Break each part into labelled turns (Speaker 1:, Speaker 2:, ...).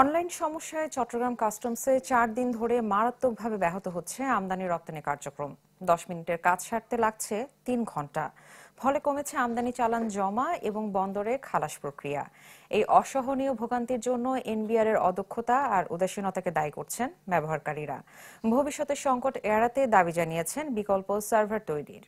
Speaker 1: online সমস্যায় চট্টগ্রাম কাস্টমসে চার দিন ধরে মারাত্মকভাবে ব্যাহত হচ্ছে আমদানি রপ্তানি কার্যক্রম দশ মিনিটের কাজ সারতে লাগছে তিন ঘন্টা ফলে কমেছে আমদানি চালান জমা এবং বন্দরে খালাস প্রক্রিয়া এই অসহনীয় ভোগান্তির জন্য এনবিআর এর অদক্ষতা আর উদাসীনতাকে দায়ী করছেন ব্যবহারকারীরা ভবিষ্যতে সংকট এড়াতে দাবি জানিয়েছেন বিকল্প সার্ভার তৈরির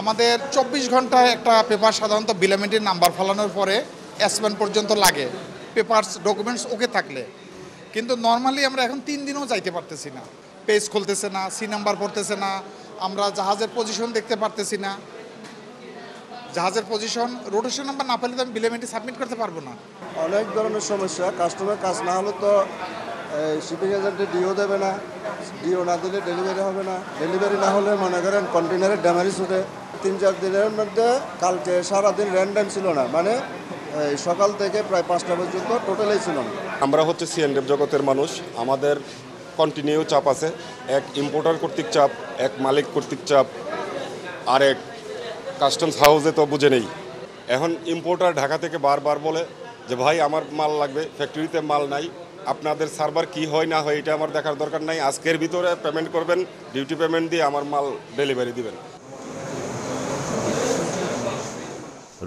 Speaker 2: আমাদের চব্বিশ ঘন্টায় একটা পেপার সাধারণত বিলামেন্টের নাম্বার ফলানোর পরে অ্যাসমেন্ট পর্যন্ত লাগে পেপারস ডকুমেন্টস ওকে থাকলে কিন্তু নর্মালি আমরা এখন তিন দিনও যাইতে পারতেছি না পেজ খুলতেছে না সি নাম্বার পড়তেছে না আমরা জাহাজের পজিশন দেখতে পারতেছি না জাহাজের পজিশন রোটেশন নাম্বার না পেলে তো আমি বিলেমেন্টে সাবমিট করতে পারবো না অনেক ধরনের সমস্যা কাস্টমার কাজ না হলে তো শিপিং এজেন্টে ডিও দেবে না ডিও না দিলে ডেলিভারি হবে না ডেলিভারি না হলে মনে করেন কন্টেনারের ড্যামারিজ উঠে তিন চার দিনের মধ্যে কালকে সারাদিন র্যান্ডাম ছিল না মানে সকাল থেকে প্রায় পাঁচটা পর্যন্ত টোটালেই ছিল না আমরা হচ্ছে সিএনডিএফ জগতের মানুষ আমাদের কন্টিনিউ চাপ আছে এক ইম্পোর্টার কর্তৃক চাপ এক মালিক কর্তৃক চাপ আর এক কাস্টমস হাউসে তো বুঝে নেই এখন ইম্পোর্টার ঢাকা থেকে বারবার বলে যে ভাই আমার মাল লাগবে ফ্যাক্টরিতে মাল নাই আপনাদের সার্ভার কি হয় না হয় এটা আমার দেখার দরকার নাই আজকের ভিতরে পেমেন্ট করবেন ডিউটি পেমেন্ট দিয়ে আমার মাল ডেলিভারি দিবেন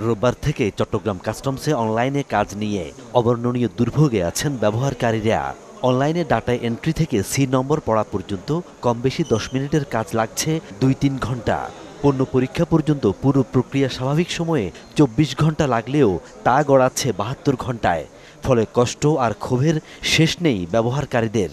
Speaker 3: রোববার থেকে চট্টগ্রাম কাস্টমসে অনলাইনে কাজ নিয়ে অবর্ণনীয় দুর্ভোগে আছেন ব্যবহারকারীরা অনলাইনে ডাটা এন্ট্রি থেকে সি নম্বর পড়া পর্যন্ত কম বেশি দশ মিনিটের কাজ লাগছে দুই তিন ঘন্টা পণ্য পরীক্ষা পর্যন্ত পুরো প্রক্রিয়া স্বাভাবিক সময়ে চব্বিশ ঘন্টা লাগলেও তা গড়াচ্ছে বাহাত্তর ঘন্টায় ফলে কষ্ট আর ক্ষোভের শেষ নেই ব্যবহারকারীদের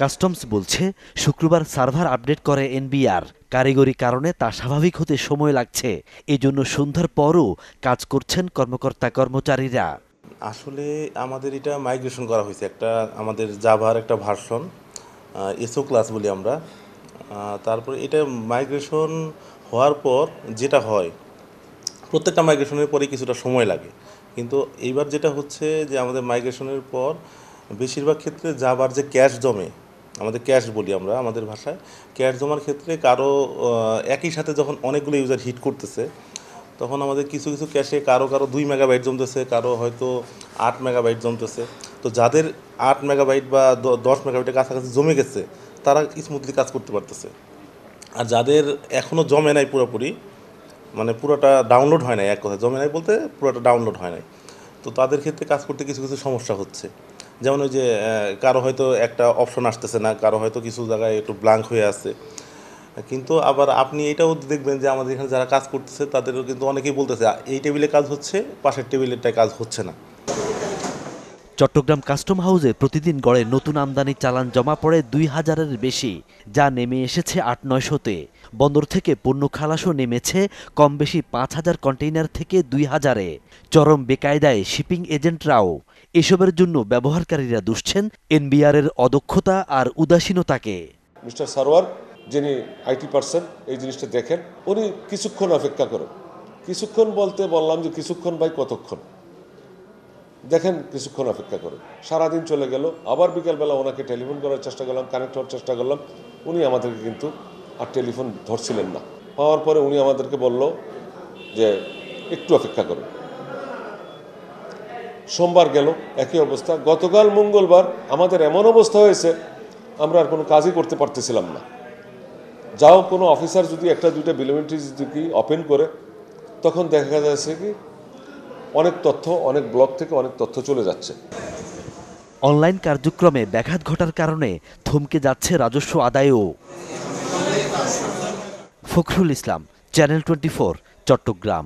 Speaker 3: কাস্টমস বলছে শুক্রবার সার্ভার আপডেট করে এনবিআর কারিগরি কারণে তা স্বাভাবিক হতে সময় লাগছে এজন্য সন্ধ্যার পরও কাজ করছেন কর্মকর্তা কর্মচারীরা
Speaker 1: আসলে আমাদের এটা মাইগ্রেশন করা হয়েছে একটা আমাদের জাভার একটা ভার্সন এসও ক্লাস বলি আমরা তারপরে এটা মাইগ্রেশন হওয়ার পর যেটা হয় প্রত্যেকটা মাইগ্রেশনের পরে কিছুটা সময় লাগে কিন্তু এইবার যেটা হচ্ছে যে আমাদের মাইগ্রেশনের পর বেশিরভাগ ক্ষেত্রে যাবার যে ক্যাশ জমে আমাদের ক্যাশ বলি আমরা আমাদের ভাষায় ক্যাশ জমার ক্ষেত্রে কারো একই সাথে যখন অনেকগুলো ইউজার হিট করতেছে তখন আমাদের কিছু কিছু ক্যাশে কারো কারো দুই মেগাবাইট জমতেছে কারো হয়তো আট মেগাবাইট জমতেছে তো যাদের আট মেগাবাইট বা দশ মেগাবাইটের কাছাকাছি জমে গেছে তারা স্মুথলি কাজ করতে পারতেছে আর যাদের এখনও জমে নাই পুরোপুরি মানে পুরোটা ডাউনলোড হয় নাই এক কথা জমে নাই বলতে পুরোটা ডাউনলোড হয় নাই তো তাদের ক্ষেত্রে কাজ করতে কিছু কিছু সমস্যা হচ্ছে যেমন ওই যে কারো হয়তো একটা অপশন আসতেছে না কারো হয়তো কিছু জায়গায় একটু ব্লাঙ্ক হয়ে আছে কিন্তু আবার আপনি এটাও দেখবেন যে আমাদের এখানে যারা কাজ করতেছে তাদেরও কিন্তু অনেকেই বলতেছে এই টেবিলে কাজ হচ্ছে পাশের টেবিলেরটায় কাজ হচ্ছে
Speaker 3: না চট্টগ্রাম কাস্টম হাউসে প্রতিদিন গড়ে নতুন আমদানি চালান জমা পড়ে দুই হাজারের বেশি যা নেমে এসেছে আট নয়শোতে বন্দর থেকে পণ্য খালাসও নেমেছে কম বেশি পাঁচ হাজার কন্টেইনার থেকে দুই হাজারে চরম বেকায়দায় শিপিং এজেন্টরাও এসবের জন্য ব্যবহারকারীরা দুষছেন এনবিআরের অদক্ষতা আর উদাসীনতাকে
Speaker 4: মিস্টার সারোয়ার যিনি আইটি পার্সন এই জিনিসটা দেখেন উনি কিছুক্ষণ অপেক্ষা করেন কিছুক্ষণ বলতে বললাম যে কিছুক্ষণ ভাই কতক্ষণ দেখেন কিছুক্ষণ অপেক্ষা করুন সারাদিন চলে গেল আবার বিকালবেলা ওনাকে টেলিফোন করার চেষ্টা করলাম কানেক্ট হওয়ার চেষ্টা করলাম উনি আমাদেরকে কিন্তু আর টেলিফোন ধরছিলেন না পাওয়ার পরে উনি আমাদেরকে বলল যে একটু অপেক্ষা করুন সোমবার গেল একই অবস্থা গতকাল মঙ্গলবার আমাদের এমন অবস্থা হয়েছে আমরা আর কোনো কাজই করতে পারতেছিলাম না যাও কোনো অফিসার যদি একটা দুইটা বিলোমেন্ট্রি যদি কি ওপেন করে তখন দেখা যাচ্ছে কি অনেক তথ্য অনেক ব্লগ থেকে অনেক তথ্য চলে যাচ্ছে
Speaker 3: অনলাইন কার্যক্রমে ব্যাঘাত ঘটার কারণে থমকে যাচ্ছে রাজস্ব আদায়ও ফখরুল ইসলাম চ্যানেল টোয়েন্টি চট্টগ্রাম